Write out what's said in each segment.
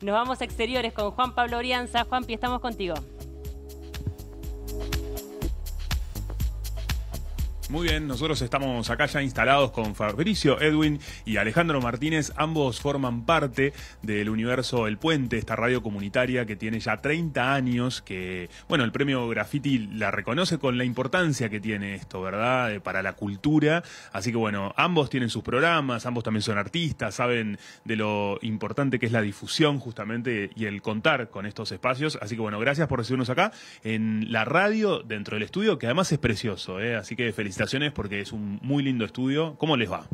Nos vamos a exteriores con Juan Pablo Orianza. Juanpi, estamos contigo. Muy bien, nosotros estamos acá ya instalados con Fabricio Edwin y Alejandro Martínez. Ambos forman parte del universo El Puente, esta radio comunitaria que tiene ya 30 años, que, bueno, el premio Graffiti la reconoce con la importancia que tiene esto, ¿verdad? Eh, para la cultura. Así que, bueno, ambos tienen sus programas, ambos también son artistas, saben de lo importante que es la difusión justamente y el contar con estos espacios. Así que, bueno, gracias por recibirnos acá en la radio, dentro del estudio, que además es precioso, ¿eh? Así que felicidades felicitaciones porque es un muy lindo estudio. ¿Cómo les va?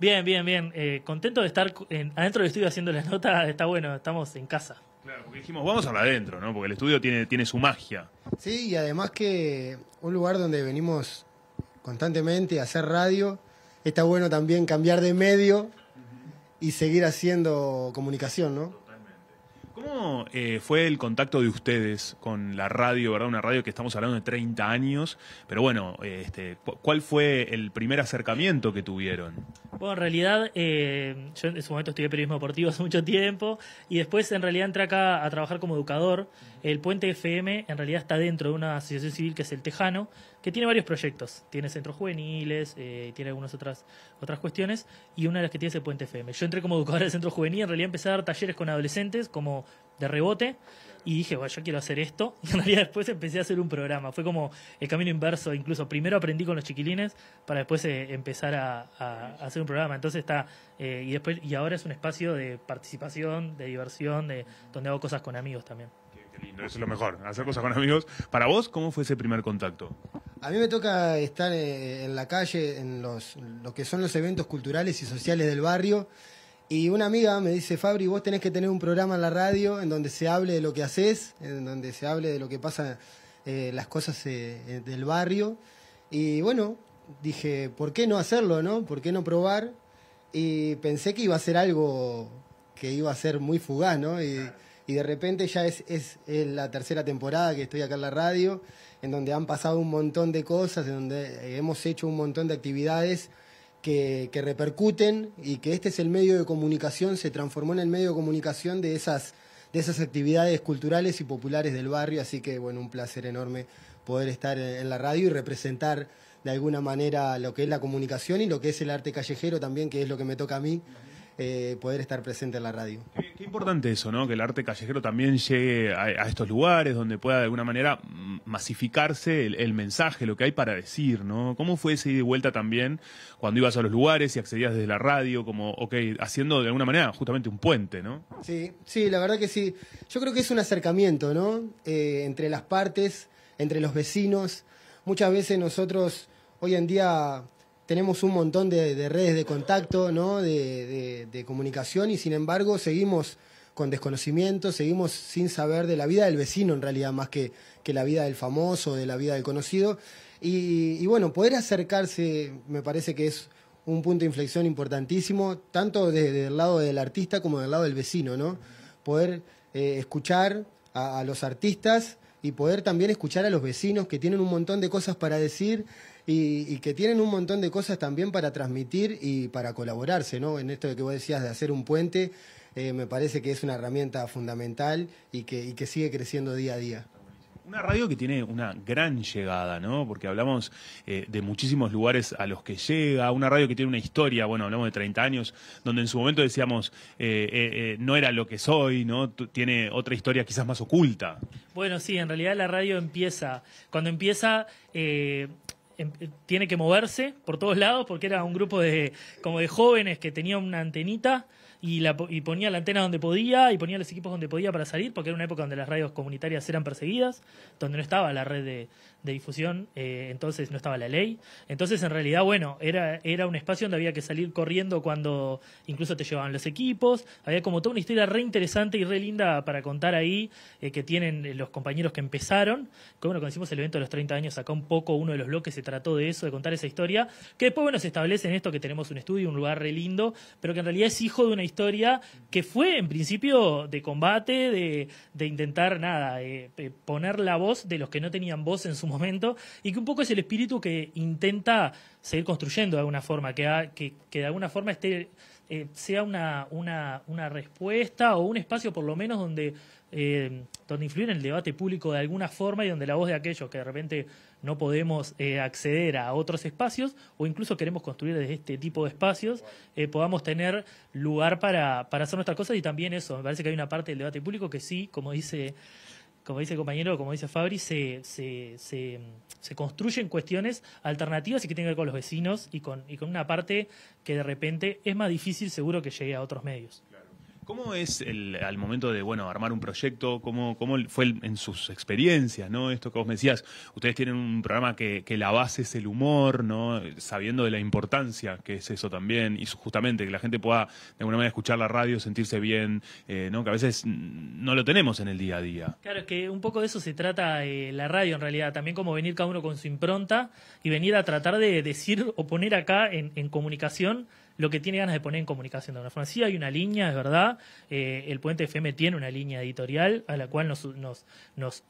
Bien, bien, bien. Eh, contento de estar adentro del estudio haciendo las notas. Está bueno, estamos en casa. Claro, porque dijimos, vamos a hablar adentro, ¿no? Porque el estudio tiene, tiene su magia. Sí, y además que un lugar donde venimos constantemente a hacer radio, está bueno también cambiar de medio y seguir haciendo comunicación, ¿no? ¿Cómo eh, fue el contacto de ustedes con la radio, verdad? Una radio que estamos hablando de 30 años, pero bueno, este, ¿cuál fue el primer acercamiento que tuvieron? Bueno, en realidad, eh, yo en su momento estudié periodismo deportivo hace mucho tiempo y después en realidad entré acá a trabajar como educador. El Puente FM en realidad está dentro de una asociación civil que es el Tejano, que tiene varios proyectos. Tiene centros juveniles, eh, tiene algunas otras, otras cuestiones y una de las que tiene es el Puente FM. Yo entré como educador del centro juvenil, en realidad empecé a dar talleres con adolescentes como de rebote y dije, bueno, yo quiero hacer esto. Y en realidad después empecé a hacer un programa. Fue como el camino inverso. Incluso primero aprendí con los chiquilines para después eh, empezar a, hacer un programa. Entonces está, eh, y después, y ahora es un espacio de participación, de diversión, de donde hago cosas con amigos también. Qué lindo, es lo mejor, hacer cosas con amigos. Para vos, ¿cómo fue ese primer contacto? A mí me toca estar eh, en la calle, en los, lo que son los eventos culturales y sociales del barrio. Y una amiga me dice, Fabri, vos tenés que tener un programa en la radio en donde se hable de lo que haces, en donde se hable de lo que pasa, eh, las cosas eh, eh, del barrio. Y bueno, dije, ¿por qué no hacerlo, no? ¿Por qué no probar? Y pensé que iba a ser algo que iba a ser muy fugaz, ¿no? Y, de repente ya es, la tercera temporada que estoy acá en la radio, en donde han pasado un montón de cosas, en donde hemos hecho un montón de actividades que, repercuten y que este es el medio de comunicación, se transformó en el medio de comunicación de esas, de esas actividades culturales y populares del barrio, así que bueno, un placer enorme poder estar en la radio y representar de alguna manera lo que es la comunicación y lo que es el arte callejero también, que es lo que me toca a mí. Eh, poder estar presente en la radio. Qué, importante eso, ¿no? Que el arte callejero también llegue a, estos lugares donde pueda de alguna manera mm, masificarse el, mensaje, lo que hay para decir, ¿no? ¿Cómo fue ese ida y vuelta también cuando ibas a los lugares y accedías desde la radio, como, ok, haciendo de alguna manera justamente un puente, ¿no? Sí, sí, la verdad que sí. Yo creo que es un acercamiento, ¿no? Eh, entre las partes, entre los vecinos. Muchas veces nosotros hoy en día tenemos un montón de, redes de contacto, ¿no? De, comunicación y sin embargo seguimos con desconocimiento, seguimos sin saber de la vida del vecino en realidad, más que, la vida del famoso, de la vida del conocido. Y, bueno, poder acercarse me parece que es un punto de inflexión importantísimo, tanto desde el lado del artista como del lado del vecino, ¿no? Poder eh, escuchar a los artistas y poder también escuchar a los vecinos que tienen un montón de cosas para decir y, que tienen un montón de cosas también para transmitir y para colaborarse, ¿no? En esto de que vos decías de hacer un puente, eh, me parece que es una herramienta fundamental y que, que sigue creciendo día a día. Una radio que tiene una gran llegada, ¿no? Porque hablamos eh, de muchísimos lugares a los que llega, una radio que tiene una historia, bueno, hablamos de 30 años, donde en su momento decíamos, eh, no era lo que soy, ¿no? tiene otra historia quizás más oculta. Bueno, sí, en realidad la radio empieza, cuando empieza Em, eh, tiene que moverse por todos lados porque era un grupo de como de jóvenes que tenía una antenita y, y ponía la antena donde podía y ponía los equipos donde podía para salir porque era una época donde las radios comunitarias eran perseguidas, donde no estaba la red de, de difusión, eh, entonces no estaba la ley. Entonces, en realidad, bueno, era, era un espacio donde había que salir corriendo cuando incluso te llevaban los equipos. Había como toda una historia re interesante y re linda para contar ahí eh, que tienen eh, los compañeros que empezaron. bueno, cuando hicimos el evento de los 30 años, acá un poco uno de los bloques se trató de eso, de contar esa historia. Que después, bueno, se establece en esto que tenemos un estudio, un lugar re lindo, pero que en realidad es hijo de una historia que fue en principio de combate, de, intentar nada, poner la voz de los que no tenían voz en su momento, y que un poco es el espíritu que intenta seguir construyendo de alguna forma, que, que, de alguna forma esté, eh, sea una, respuesta o un espacio por lo menos donde, eh, donde influir en el debate público de alguna forma y donde la voz de aquellos que de repente no podemos eh, acceder a otros espacios o incluso queremos construir desde este tipo de espacios, podamos tener lugar para, para hacer nuestras cosas y también eso, me parece que hay una parte del debate público que sí, como dice como dice el compañero, como dice Fabri, se, se, construyen cuestiones alternativas y que tienen que ver con los vecinos y con, y con una parte que de repente es más difícil seguro que llegue a otros medios. ¿Cómo es al momento de bueno armar un proyecto? ¿Cómo, cómo fue en sus experiencias? ¿no? Esto que vos me decías, ustedes tienen un programa que, que, la base es el humor, ¿no? sabiendo de la importancia que es eso también, y justamente que la gente pueda de alguna manera escuchar la radio, sentirse bien, eh, ¿no? que a veces no lo tenemos en el día a día. Claro, es que un poco de eso se trata eh, la radio en realidad, también como venir cada uno con su impronta y venir a tratar de decir o poner acá en, en comunicación lo que tiene ganas de poner en comunicación de una forma. Sí hay una línea, es verdad, eh, el Puente FM tiene una línea editorial a la cual nos, nos, nos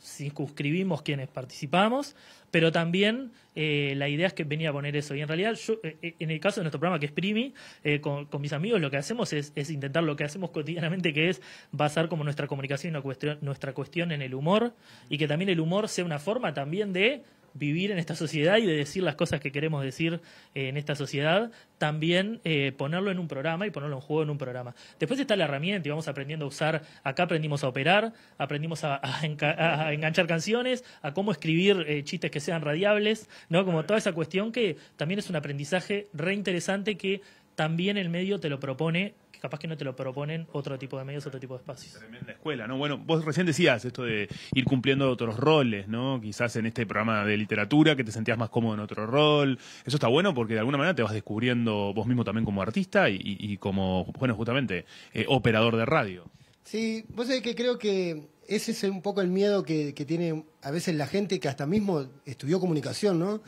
quienes participamos, pero también eh, la idea es que venía a poner eso. Y en realidad, yo, eh, en el caso de nuestro programa que es Primi, con, mis amigos lo que hacemos es, es, intentar lo que hacemos cotidianamente, que es basar como nuestra comunicación y nuestra cuestión en el humor, y que también el humor sea una forma también de vivir en esta sociedad y de decir las cosas que queremos decir eh, en esta sociedad, también eh, ponerlo en un programa y ponerlo en juego en un programa. Después está la herramienta y vamos aprendiendo a usar, acá aprendimos a operar, aprendimos a, enganchar canciones, a cómo escribir eh, chistes que sean radiables, ¿no? Como toda esa cuestión que también es un aprendizaje re interesante que también el medio te lo propone capaz que no te lo proponen otro tipo de medios, otro tipo de espacios. Tremenda escuela, ¿no? Bueno, vos recién decías esto de ir cumpliendo otros roles, ¿no? Quizás en este programa de literatura que te sentías más cómodo en otro rol. Eso está bueno porque de alguna manera te vas descubriendo vos mismo también como artista y, y como, bueno, justamente, eh, operador de radio. Sí, vos sabés que creo que ese es un poco el miedo que, tiene a veces la gente que hasta mismo estudió comunicación, ¿no?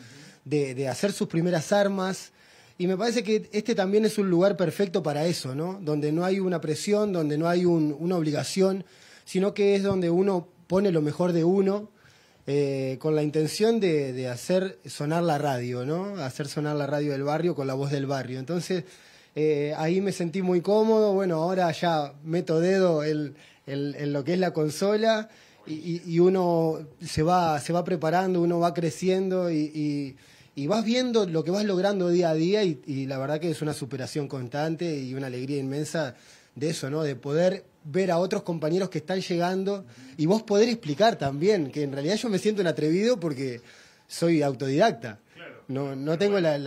De, de hacer sus primeras armas, y me parece que este también es un lugar perfecto para eso, ¿no? Donde no hay una presión, donde no hay una obligación, sino que es donde uno pone lo mejor de uno eh, con la intención de, hacer sonar la radio, ¿no? Hacer sonar la radio del barrio con la voz del barrio. Entonces, eh, ahí me sentí muy cómodo. Bueno, ahora ya meto dedo en, lo que es la consola y, uno se va, se va preparando, uno va creciendo y y vas viendo lo que vas logrando día a día y, la verdad que es una superación constante y una alegría inmensa de eso, ¿no? De poder ver a otros compañeros que están llegando y vos poder explicar también, que en realidad yo me siento un atrevido porque soy autodidacta. No, no tengo la,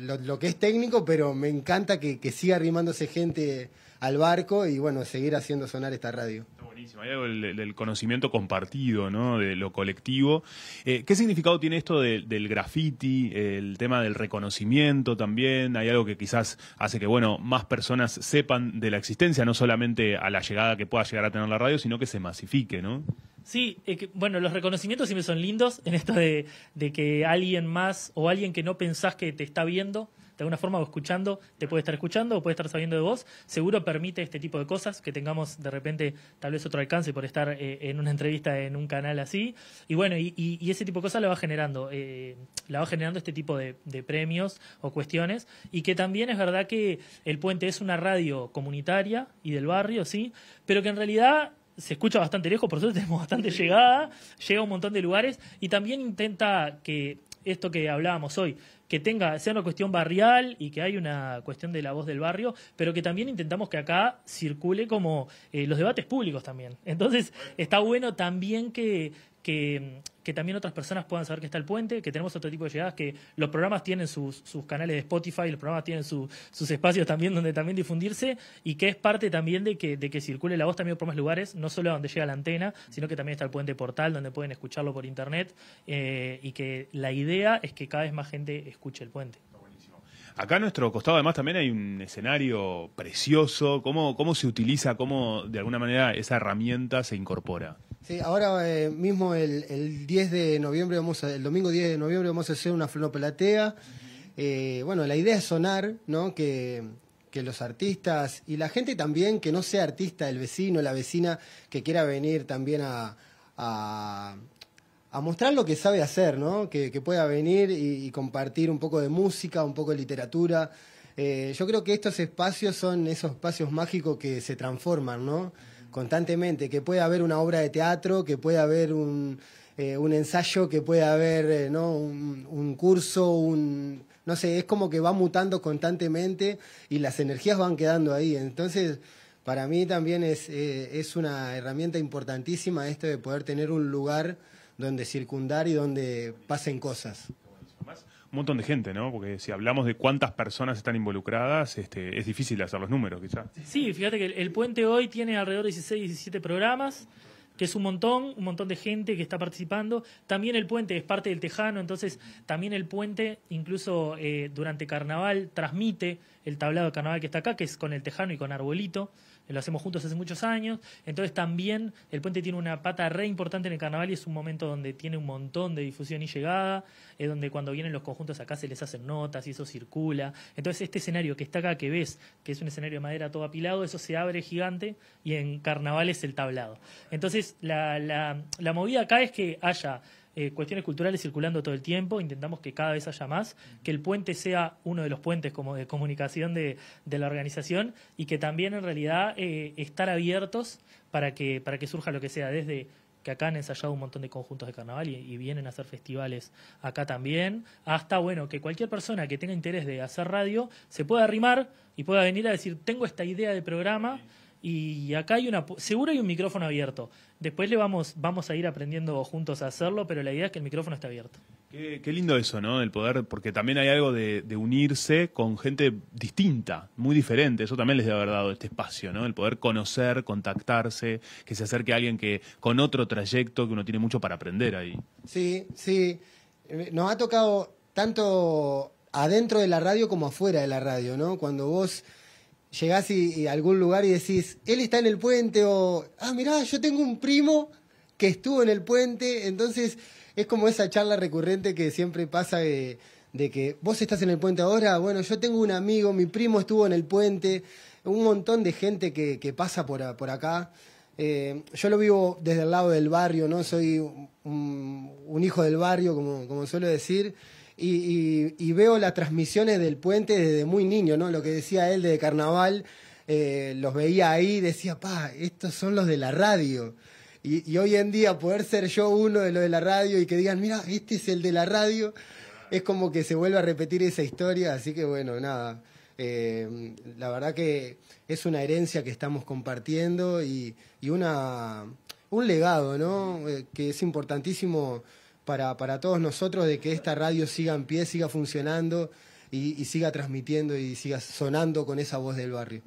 lo, que es técnico, pero me encanta que, siga arrimándose gente al barco y bueno, seguir haciendo sonar esta radio. Está buenísimo, hay algo del, conocimiento compartido, ¿no? De lo colectivo. Eh, ¿Qué significado tiene esto del graffiti, el tema del reconocimiento también? Hay algo que quizás hace que, bueno, más personas sepan de la existencia, no solamente a la llegada que pueda llegar a tener la radio, sino que se masifique, ¿no? Sí, bueno, los reconocimientos siempre son lindos en esto de, que alguien más o alguien que no pensás que te está viendo, de alguna forma o escuchando, te puede estar escuchando o puede estar sabiendo de vos, seguro permite este tipo de cosas, que tengamos de repente tal vez otro alcance por estar eh, en una entrevista en un canal así. Y bueno, y, ese tipo de cosas la va generando, eh, la va generando este tipo de, de premios o cuestiones. Y que también es verdad que El Puente es una radio comunitaria y del barrio, sí, pero que en realidad se escucha bastante lejos, por eso tenemos bastante llegada, llega a un montón de lugares y también intenta que esto que hablábamos hoy, que tenga, sea una cuestión barrial y que hay una cuestión de la voz del barrio, pero que también intentamos que acá circule como eh, los debates públicos también. Entonces, está bueno también que, que que también otras personas puedan saber que está el puente, que tenemos otro tipo de llegadas, que los programas tienen sus, canales de Spotify, los programas tienen sus espacios también donde también difundirse y que es parte también de que, de que circule la voz también por más lugares, no solo donde llega la antena, sino que también está el puente portal donde pueden escucharlo por internet eh, y que la idea es que cada vez más gente escuche el puente. Acá a nuestro costado además también hay un escenario precioso. cómo se utiliza, cómo de alguna manera esa herramienta se incorpora? Sí, ahora eh, mismo el, 10 de noviembre, vamos el domingo 10 de noviembre vamos a hacer una platea eh, bueno, la idea es sonar, ¿no? Que, los artistas y la gente también que no sea artista, el vecino, la vecina, que quiera venir también a, a, a mostrar lo que sabe hacer, ¿no? Que, pueda venir y, compartir un poco de música, un poco de literatura. Eh, yo creo que estos espacios son esos espacios mágicos que se transforman, ¿no? constantemente, que puede haber una obra de teatro, que puede haber un, eh, ensayo, que puede haber eh, ¿no? un, curso, un, no sé, es como que va mutando constantemente y las energías van quedando ahí. Entonces, para mí también es, eh, es una herramienta importantísima esto de poder tener un lugar donde circundar y donde pasen cosas un montón de gente, ¿no? Porque si hablamos de cuántas personas están involucradas, este, es difícil hacer los números, quizás. Sí, fíjate que el, puente hoy tiene alrededor de 16, 17 programas que es un montón, un montón de gente que está participando. También el puente es parte del Tejano, entonces también el puente, incluso eh, durante carnaval, transmite el tablado de carnaval que está acá, que es con el Tejano y con Arbolito. Eh, lo hacemos juntos hace muchos años, entonces también el puente tiene una pata re importante en el carnaval y es un momento donde tiene un montón de difusión y llegada, es donde cuando vienen los conjuntos acá se les hacen notas y eso circula, entonces este escenario que está acá, que ves, que es un escenario de madera todo apilado, eso se abre gigante y en carnaval es el tablado. Entonces la movida acá es que haya eh, cuestiones culturales circulando todo el tiempo, intentamos que cada vez haya más, que el puente sea uno de los puentes como de comunicación de, la organización y que también en realidad eh, estar abiertos para que, para que surja lo que sea, desde que acá han ensayado un montón de conjuntos de carnaval y, vienen a hacer festivales acá también, hasta bueno, que cualquier persona que tenga interés de hacer radio se pueda arrimar y pueda venir a decir, tengo esta idea de programa. Y acá hay una, seguro hay un micrófono abierto. Después le vamos, vamos a ir aprendiendo juntos a hacerlo, pero la idea es que el micrófono está abierto. Qué, lindo eso, ¿no? El poder, porque también hay algo de, de, unirse con gente distinta, muy diferente. Eso también les debe haber dado este espacio, ¿no? El poder conocer, contactarse, que se acerque a alguien que con otro trayecto que uno tiene mucho para aprender ahí. Sí, sí. Eh, nos ha tocado tanto adentro de la radio como afuera de la radio, ¿no? Cuando vos llegás a algún lugar y decís, él está en el puente o, ah, mirá, yo tengo un primo que estuvo en el puente, entonces es como esa charla recurrente que siempre pasa de, que vos estás en el puente ahora, bueno, yo tengo un amigo, mi primo estuvo en el puente, un montón de gente que, pasa por, acá. Eh, yo lo vivo desde el lado del barrio, ¿no? Soy un, hijo del barrio, como, como suelo decir y, veo las transmisiones del puente desde muy niño, ¿no? Lo que decía él desde carnaval, eh, los veía ahí y decía, pa, estos son los de la radio. Y, hoy en día poder ser yo uno de los de la radio y que digan, mira, este es el de la radio, es como que se vuelve a repetir esa historia, así que bueno, nada. Eh, la verdad que es una herencia que estamos compartiendo y, una, un legado, ¿no? Eh, que es importantísimo para, todos nosotros de que esta radio siga en pie, siga funcionando y, siga transmitiendo y siga sonando con esa voz del barrio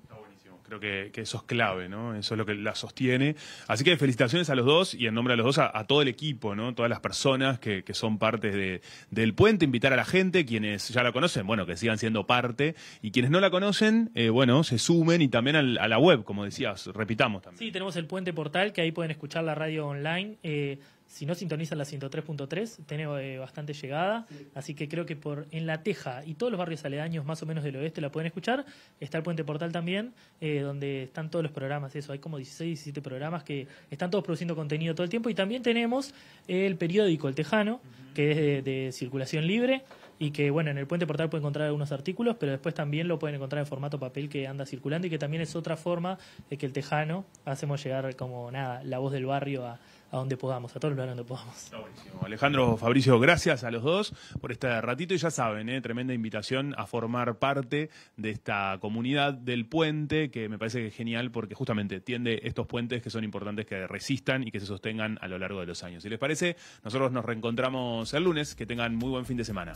creo que, eso es clave, ¿no? Eso es lo que la sostiene. Así que felicitaciones a los dos y en nombre de los dos a, todo el equipo, ¿no? Todas las personas que, son parte de, del puente, invitar a la gente, quienes ya la conocen, bueno, que sigan siendo parte y quienes no la conocen, eh, bueno, se sumen y también a la web, como decías, repitamos también. Sí, tenemos el puente portal que ahí pueden escuchar la radio online. Eh, si no sintonizan la 103.3, tenemos eh, bastante llegada, así que creo que por en La Teja y todos los barrios aledaños más o menos del oeste la pueden escuchar. Está el Puente Portal también, eh, donde están todos los programas, eso, hay como 16, 17 programas que están todos produciendo contenido todo el tiempo y también tenemos el periódico El Tejano, que es de, de circulación libre y que bueno, en el puente portal pueden encontrar algunos artículos, pero después también lo pueden encontrar en formato papel que anda circulando y que también es otra forma de que el tejano hacemos llegar como nada, la voz del barrio a, a donde podamos, a todos los lugares donde podamos. Buenísimo. Alejandro, Fabricio, gracias a los dos por este ratito y ya saben, ¿eh? tremenda invitación a formar parte de esta comunidad del puente que me parece que es genial porque justamente tiende estos puentes que son importantes que resistan y que se sostengan a lo largo de los años. Si les parece, nosotros nos reencontramos el lunes, que tengan muy buen fin de semana.